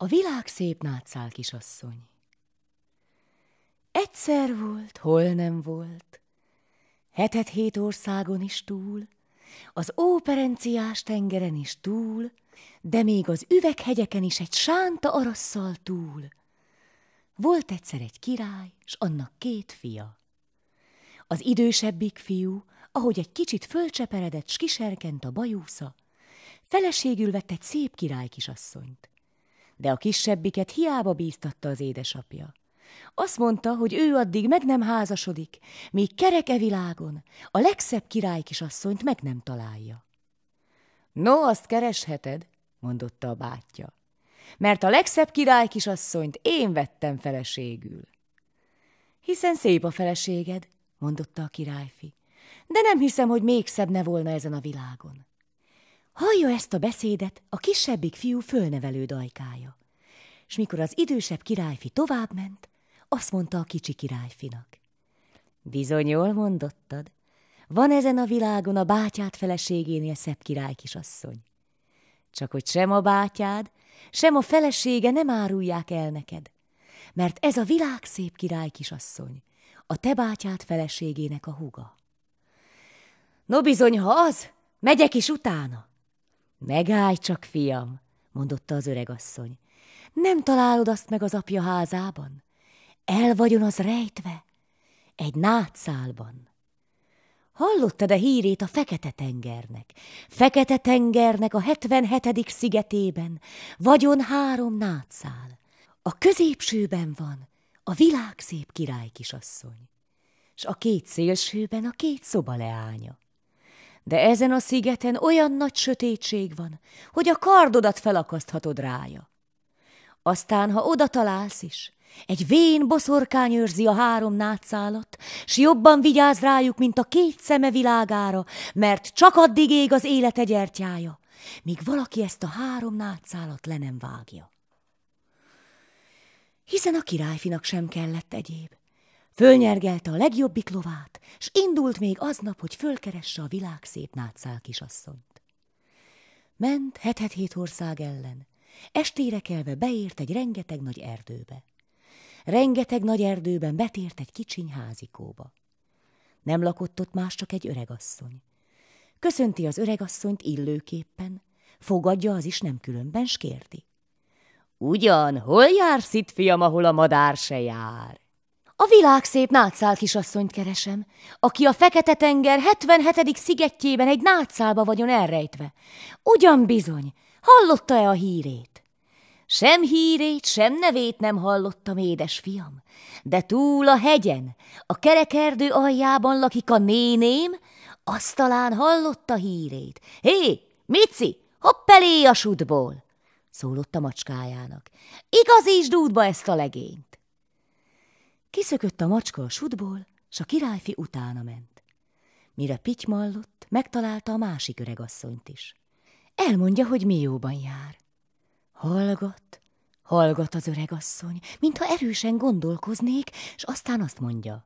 A világ szép nátszál kisasszony. Egyszer volt, hol nem volt, hetet hét országon is túl, az óperenciás tengeren is túl, de még az üveghegyeken is egy sánta arasszal túl. Volt egyszer egy király, s annak két fia. Az idősebbik fiú, ahogy egy kicsit fölcseperedett, s kiserkent a bajúsza, feleségül vett egy szép király kisasszonyt de a kisebbiket hiába bíztatta az édesapja. Azt mondta, hogy ő addig meg nem házasodik, míg kereke világon a legszebb király kisasszonyt meg nem találja. No, azt keresheted, mondotta a bátyja, mert a legszebb király kisasszonyt én vettem feleségül. Hiszen szép a feleséged, mondotta a királyfi, de nem hiszem, hogy még szebb ne volna ezen a világon. Hallja ezt a beszédet a kisebbik fiú fölnevelő dajkája és mikor az idősebb királyfi továbbment, azt mondta a kicsi királyfinak. Bizony jól mondottad, van ezen a világon a bátyád feleségénél szebb kisasszony. Csak hogy sem a bátyád, sem a felesége nem árulják el neked, mert ez a világ szép kisasszony, a te bátyád feleségének a huga. No bizony, ha az, megyek is utána. Megállj csak, fiam, mondotta az öregasszony. Nem találod azt meg az apja házában? El vagyon az rejtve? Egy nátszálban. Hallottad a hírét a Fekete-tengernek? Fekete-tengernek a 77. szigetében vagyon három nátszál. A középsőben van a világ szép király kisasszony, s a két szélsőben a két szoba leánya. De ezen a szigeten olyan nagy sötétség van, hogy a kardodat felakaszthatod rája. Aztán, ha oda találsz is, egy vén boszorkány őrzi a három nátszálat, s jobban vigyáz rájuk, mint a két szeme világára, mert csak addig ég az élete gyertyája, míg valaki ezt a három nátszálat le nem vágja. Hiszen a királyfinak sem kellett egyéb. Fölnyergelte a legjobbik lovát, s indult még aznap, hogy fölkeresse a világ szép nátszál kisasszonyt. Ment het-het hét ország ellen, Estére kelve beért egy rengeteg nagy erdőbe. Rengeteg nagy erdőben betért egy kicsiny házikóba. Nem lakott ott más, csak egy öregasszony. Köszönti az öregasszonyt illőképpen, fogadja az is nem különben, s kérdi. Ugyan, hol jársz itt, fiam, ahol a madár se jár? A világ szép nátszál kisasszonyt keresem, aki a Fekete-tenger 77. szigetjében egy nátszálba vagyon elrejtve. Ugyan bizony, Hallotta-e a hírét? Sem hírét, sem nevét nem hallottam, édes fiam, de túl a hegyen, a kerekerdő aljában lakik a néném, azt talán hallotta hírét. Hé, Mici, hopp elé a sudból! szólott a macskájának. Igazítsd útba ezt a legényt! Kiszökött a macska a sudból, s a királyfi utána ment. Mire pitymallott, megtalálta a másik öregasszonyt is. Elmondja, hogy mi jóban jár. Hallgat, hallgat az öregasszony, mintha erősen gondolkoznék, és aztán azt mondja.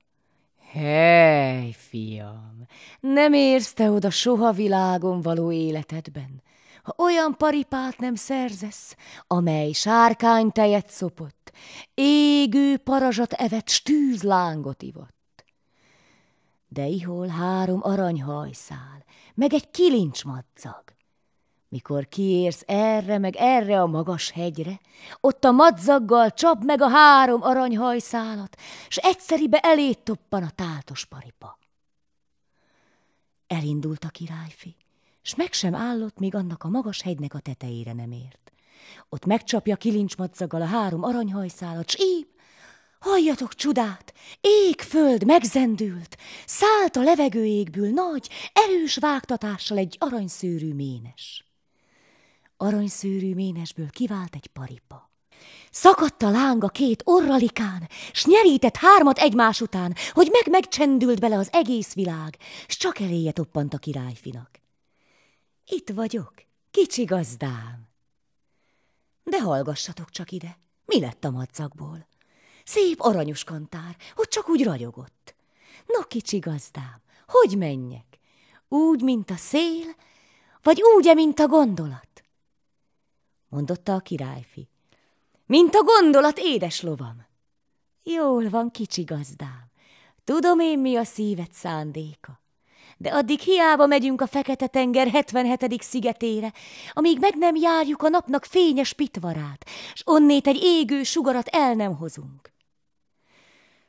Hely, fiam, nem érsz te oda soha világon való életedben, ha olyan paripát nem szerzesz, amely sárkány tejet szopott, égő parazsat evett, stűz lángot ivott. De ihol három aranyhajszál, meg egy kilincs madzag. Mikor kiérsz erre meg erre a magas hegyre, ott a madzaggal csap meg a három aranyhajszálat, s egyszeribe elé toppan a táltos paripa. Elindult a királyfi, s meg sem állott, még annak a magas hegynek a tetejére nem ért. Ott megcsapja kilincsmadzaggal a három aranyhajszálat, s így Halljatok csodát! Ég-föld megzendült, szállt a levegő égből nagy, erős vágtatással egy aranyszőrű ménes aranyszűrű ménesből kivált egy paripa. Szakadt a láng a két orralikán, s nyerített hármat egymás után, hogy meg-megcsendült bele az egész világ, s csak eléje toppant a királyfinak. Itt vagyok, kicsi gazdám. De hallgassatok csak ide, mi lett a madzakból? Szép aranyos kantár, hogy csak úgy ragyogott. Na, kicsi gazdám, hogy menjek? Úgy, mint a szél, vagy úgy, -e, mint a gondolat? mondotta a királyfi. Mint a gondolat, édes lovam! Jól van, kicsi gazdám, tudom én, mi a szíved szándéka. De addig hiába megyünk a Fekete-tenger 77. szigetére, amíg meg nem járjuk a napnak fényes pitvarát, s onnét egy égő sugarat el nem hozunk.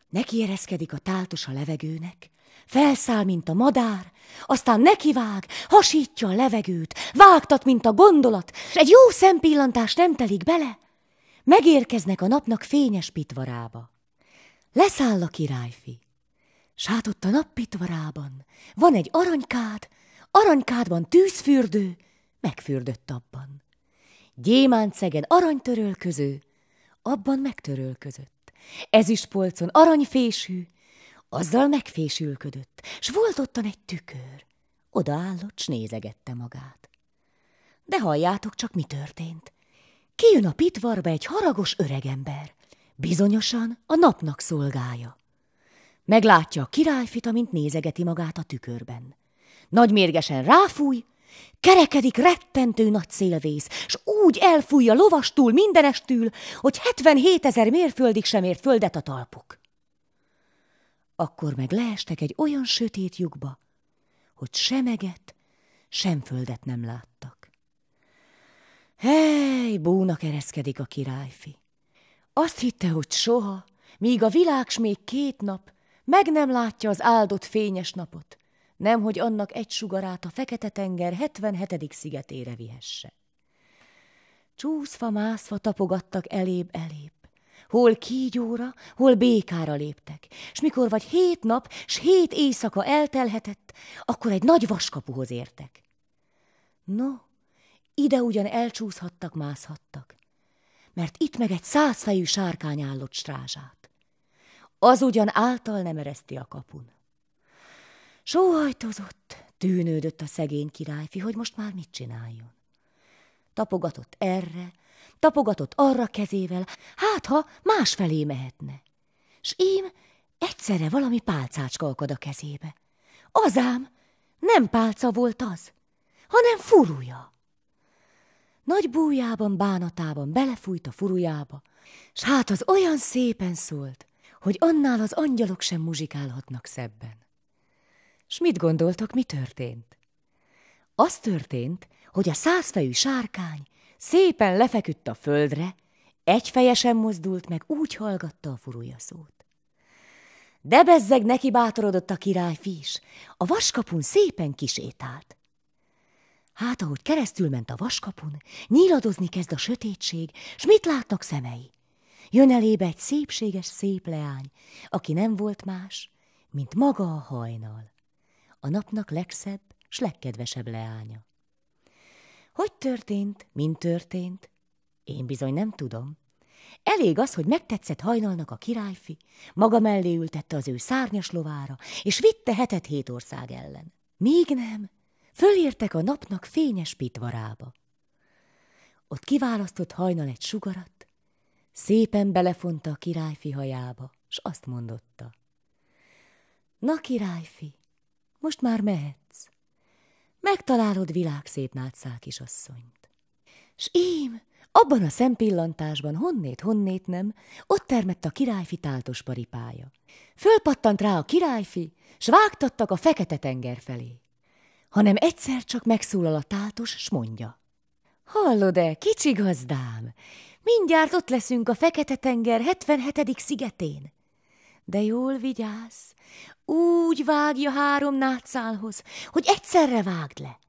Neki ereszkedik a táltos a levegőnek, Felszáll, mint a madár, aztán nekivág, hasítja a levegőt, vágtat, mint a gondolat, s egy jó szempillantás nem telik bele. Megérkeznek a napnak fényes pitvarába. Leszáll a királyfi. Hát ott a nap pitvarában, van egy aranykád, aranykádban tűzfürdő, megfürdött abban. szegen aranytörölköző, abban megtörölközött. polcon aranyfésű, azzal megfésülködött, s volt ottan egy tükör. Odaállott, s nézegette magát. De halljátok csak, mi történt. Kijön a pitvarba egy haragos öregember, bizonyosan a napnak szolgája. Meglátja a királyfit, amint nézegeti magát a tükörben. Nagy mérgesen ráfúj, kerekedik rettentő nagy szélvész, s úgy elfújja lovastól mindenestül, hogy 77 ezer mérföldig sem ért földet a talpuk akkor meg leestek egy olyan sötét lyukba, hogy sem eget, sem földet nem láttak. Hely, búnak ereszkedik a királyfi. Azt hitte, hogy soha, míg a világ s még két nap, meg nem látja az áldott fényes napot, nemhogy annak egy sugarát a Fekete-tenger 77. szigetére vihesse. Csúszva-mászva tapogattak elébb-elébb, Hol kígyóra, hol békára léptek, és mikor vagy hét nap, s hét éjszaka eltelhetett, akkor egy nagy vaskapuhoz értek. No, ide ugyan elcsúszhattak, mászhattak, mert itt meg egy százfejű sárkány állott strázsát. Az ugyan által nem ereszti a kapun. Sóhajtozott, tűnődött a szegény királyfi, hogy most már mit csináljon. Tapogatott erre, tapogatott arra kezével, hát ha másfelé mehetne. S ím egyszerre valami pálcácska akad a kezébe. Azám, nem pálca volt az, hanem furúja. Nagy bújában, bánatában belefújt a furujába, s hát az olyan szépen szólt, hogy annál az angyalok sem muzsikálhatnak szebben. S mit gondoltok, mi történt? Az történt, hogy a százfejű sárkány Szépen lefeküdt a földre, egyfejesen mozdult meg, úgy hallgatta a furúja szót. De bezzeg neki bátorodott a királyfi is, a vaskapun szépen kisétált. Hát, ahogy keresztül ment a vaskapun, nyíladozni kezd a sötétség, s mit látnak szemei? Jön elébe egy szépséges szép leány, aki nem volt más, mint maga a hajnal. A napnak legszebb s legkedvesebb leánya. Hogy történt? Mint történt? Én bizony nem tudom. Elég az, hogy megtetszett hajnalnak a királyfi, maga mellé ültette az ő szárnyas lovára, és vitte hetet hét ország ellen. Míg nem, fölértek a napnak fényes pitvarába. Ott kiválasztott hajnal egy sugarat, szépen belefonta a királyfi hajába, s azt mondotta. Na királyfi, most már mehet megtalálod világszép nátszál kisasszonyt. S ím, abban a szempillantásban honnét-honnét nem, ott termett a királyfi táltos paripája. Fölpattant rá a királyfi, s vágtattak a fekete tenger felé. Hanem egyszer csak megszólal a táltos, s mondja. Hallod-e, kicsi gazdám, mindjárt ott leszünk a fekete tenger 77. szigetén de jól vigyázz, úgy vágja három nátszálhoz, hogy egyszerre vágd le,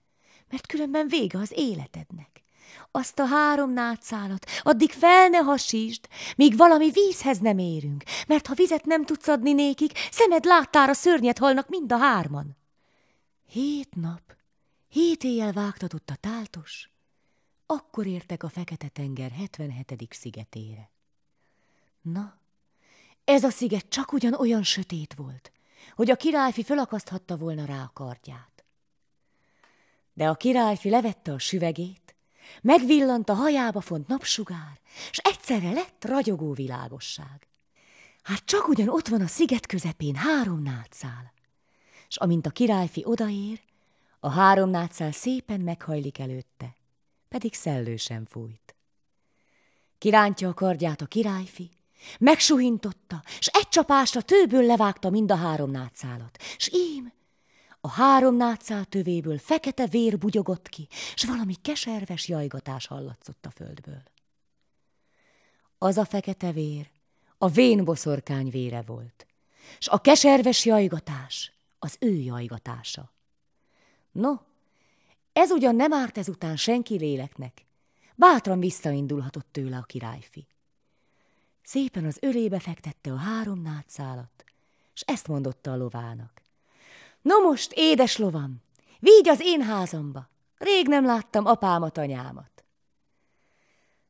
mert különben vége az életednek. Azt a három nátszálat addig fel ne hasítsd, míg valami vízhez nem érünk, mert ha vizet nem tudsz adni nékik, szemed láttára szörnyet halnak mind a hárman. Hét nap, hét éjjel vágtatott a táltos, akkor értek a Fekete-tenger 77. szigetére. Na, ez a sziget csak ugyan olyan sötét volt, hogy a királyfi fölakaszthatta volna rá a kardját. De a királyfi levette a süvegét, megvillant a hajába font napsugár, és egyszerre lett ragyogó világosság. Hát csak ugyan ott van a sziget közepén három nátszál. És amint a királyfi odaér, a három nátszál szépen meghajlik előtte, pedig szellősen fújt. Kirántja a kardját a királyfi, Megsuhintotta, s egy csapásra tőből levágta mind a három nátszálat. S ím, a három nátszál tövéből fekete vér bugyogott ki, s valami keserves jajgatás hallatszott a földből. Az a fekete vér a boszorkány vére volt, s a keserves jajgatás az ő jajgatása. No, ez ugyan nem árt ezután senki léleknek, bátran visszaindulhatott tőle a királyfi. Szépen az ölébe fektette a három nátszálat, és ezt mondotta a lovának. No most, édes lovam, vígy az én házamba, rég nem láttam apámat, anyámat.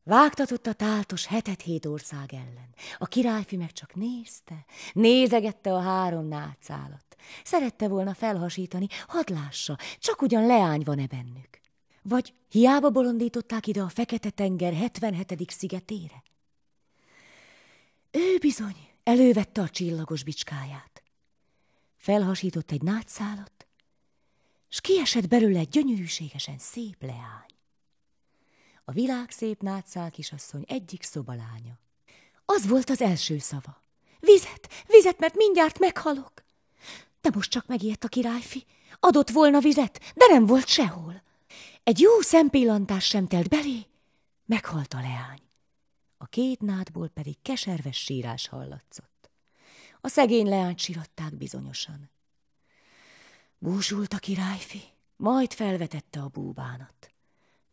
Vágtatott a táltos hetet-hét ország ellen. A királyfi meg csak nézte, nézegette a három nátszálat. Szerette volna felhasítani, hadd lássa, csak ugyan leány van-e bennük. Vagy hiába bolondították ide a Fekete-tenger 77. szigetére? Ő bizony elővette a csillagos bicskáját. Felhasított egy nátszálat, s kiesett belőle egy gyönyörűségesen szép leány. A világ szép nátszál kisasszony egyik szobalánya. Az volt az első szava. Vizet, vizet, mert mindjárt meghalok. De most csak megijedt a királyfi. Adott volna vizet, de nem volt sehol. Egy jó szempillantás sem telt belé, meghalt a leány a két nádból pedig keserves sírás hallatszott. A szegény leányt síratták bizonyosan. Búsult a királyfi, majd felvetette a búbánat.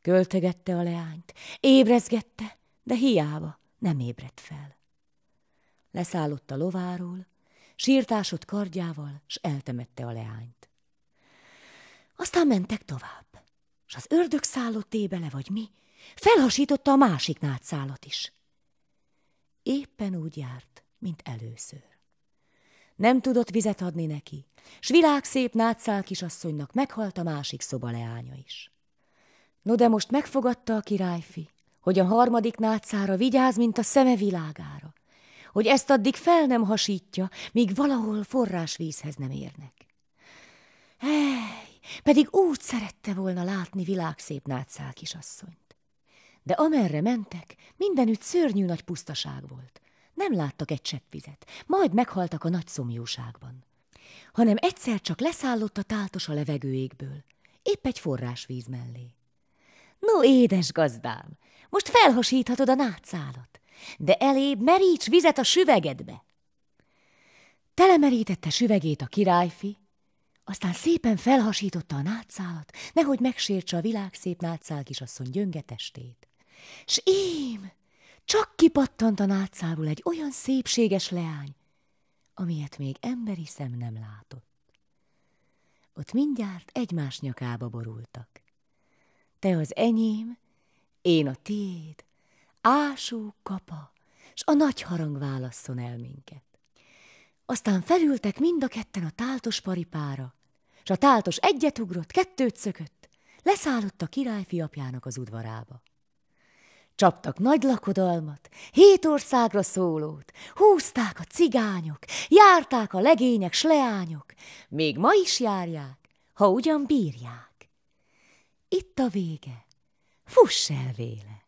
Költegette a leányt, ébrezgette, de hiába nem ébredt fel. Leszállott a lováról, sírtásod kardjával, s eltemette a leányt. Aztán mentek tovább, s az ördög szállott ébele vagy mi, felhasította a másik nátszálat is. Éppen úgy járt, mint először. Nem tudott vizet adni neki, s világszép nátszál kisasszonynak meghalt a másik szoba leánya is. No de most megfogadta a királyfi, hogy a harmadik nátszára vigyáz, mint a szeme világára, hogy ezt addig fel nem hasítja, míg valahol forrásvízhez nem érnek. Hely, pedig úgy szerette volna látni világszép nátszál kisasszony. De amerre mentek, mindenütt szörnyű nagy pusztaság volt. Nem láttak egy csepp vizet, majd meghaltak a nagy szomjúságban. Hanem egyszer csak leszállott a táltos a égből, épp egy forrásvíz mellé. No, édes gazdám, most felhasíthatod a nátszálat, de elébb meríts vizet a süvegedbe. Telemerítette süvegét a királyfi, aztán szépen felhasította a nátszálat, nehogy megsértse a világ szép nátszál kisasszony gyönge testét. S ím, csak kipattant a nátszáról egy olyan szépséges leány, amilyet még emberi szem nem látott. Ott mindjárt egymás nyakába borultak. Te az enyém, én a tiéd, ású kapa, s a nagy harang válasszon el minket. Aztán felültek mind a ketten a táltos paripára, s a táltos egyet ugrott, kettőt szökött, leszállott a királyfi apjának az udvarába. Csaptak nagy lakodalmat, hét országra szólót, húzták a cigányok, járták a legények, sleányok, még ma is járják, ha ugyan bírják. Itt a vége, fuss el véle!